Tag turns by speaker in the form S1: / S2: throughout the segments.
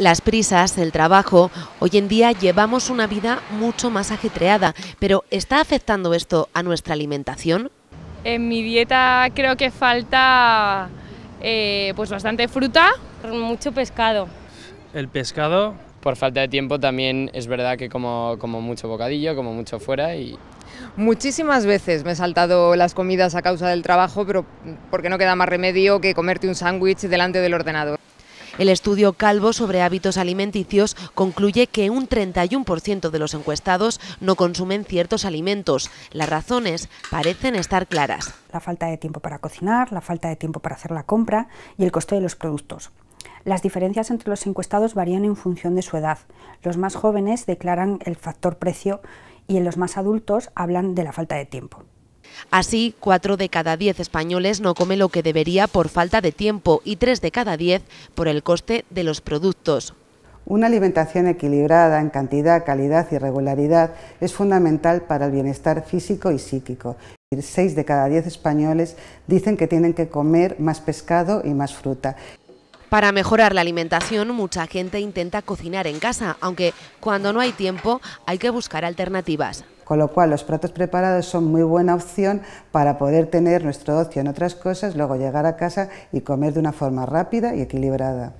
S1: Las prisas, el trabajo, hoy en día llevamos una vida mucho más ajetreada, pero ¿está afectando esto a nuestra alimentación?
S2: En mi dieta creo que falta eh, pues bastante fruta, mucho pescado.
S1: El pescado... Por falta de tiempo también es verdad que como, como mucho bocadillo, como mucho fuera y, Muchísimas veces me he saltado las comidas a causa del trabajo, pero porque no queda más remedio que comerte un sándwich delante del ordenador. El estudio Calvo sobre hábitos alimenticios concluye que un 31% de los encuestados no consumen ciertos alimentos. Las razones parecen estar claras.
S2: La falta de tiempo para cocinar, la falta de tiempo para hacer la compra y el coste de los productos. Las diferencias entre los encuestados varían en función de su edad. Los más jóvenes declaran el factor precio y en los más adultos hablan de la falta de tiempo.
S1: Así, 4 de cada 10 españoles no come lo que debería por falta de tiempo y 3 de cada 10 por el coste de los productos.
S3: Una alimentación equilibrada en cantidad, calidad y regularidad es fundamental para el bienestar físico y psíquico. 6 de cada 10 españoles dicen que tienen que comer más pescado y más fruta.
S1: Para mejorar la alimentación, mucha gente intenta cocinar en casa, aunque cuando no hay tiempo hay que buscar alternativas.
S3: Con lo cual, los platos preparados son muy buena opción para poder tener nuestro ocio en otras cosas, luego llegar a casa y comer de una forma rápida y equilibrada.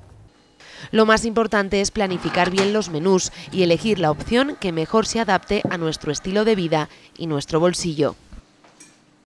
S1: Lo más importante es planificar bien los menús y elegir la opción que mejor se adapte a nuestro estilo de vida y nuestro bolsillo.